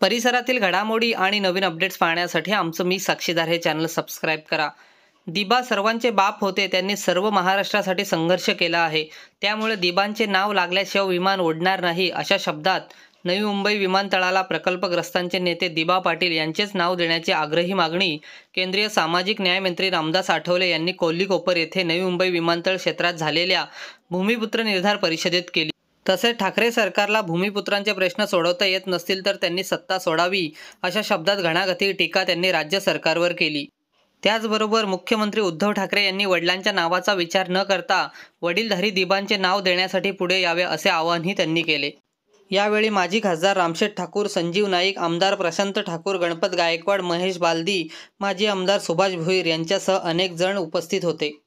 परिसरातील घडामोडी आणि नवीन अपडेट्स पाहण्यासाठी आमचं मी साक्षीदार हे चॅनल सबस्क्राईब करा दिबा सर्वांचे बाप होते त्यांनी सर्व महाराष्ट्रासाठी संघर्ष केला आहे त्यामुळे दिबांचे नाव लागल्याशिवाय विमान ओढणार नाही अशा शब्दात नवी मुंबई विमानतळाला प्रकल्पग्रस्तांचे नेते दिबा पाटील यांचेच नाव देण्याची आग्रही मागणी केंद्रीय सामाजिक न्यायमंत्री रामदास आठवले यांनी कोल्ही कोपर येथे नवी मुंबई विमानतळ क्षेत्रात झालेल्या भूमिपुत्र निर्धार परिषदेत केली तसेच ठाकरे सरकारला भूमिपुत्रांचे प्रश्न सोडवता येत नसतील तर त्यांनी सत्ता सोडावी अशा शब्दात घणाघाती टीका त्यांनी राज्य सरकारवर केली त्याचबरोबर मुख्यमंत्री उद्धव ठाकरे यांनी वडिलांच्या नावाचा विचार न करता वडीलधारी दिबांचे नाव देण्यासाठी पुढे यावे असे आवाहनही त्यांनी केले यावेळी माजी खासदार रामशेठ ठाकूर संजीव नाईक आमदार प्रशांत ठाकूर गणपत गायकवाड महेश बालदी माजी आमदार सुभाष भुईर यांच्यासह अनेक जण उपस्थित होते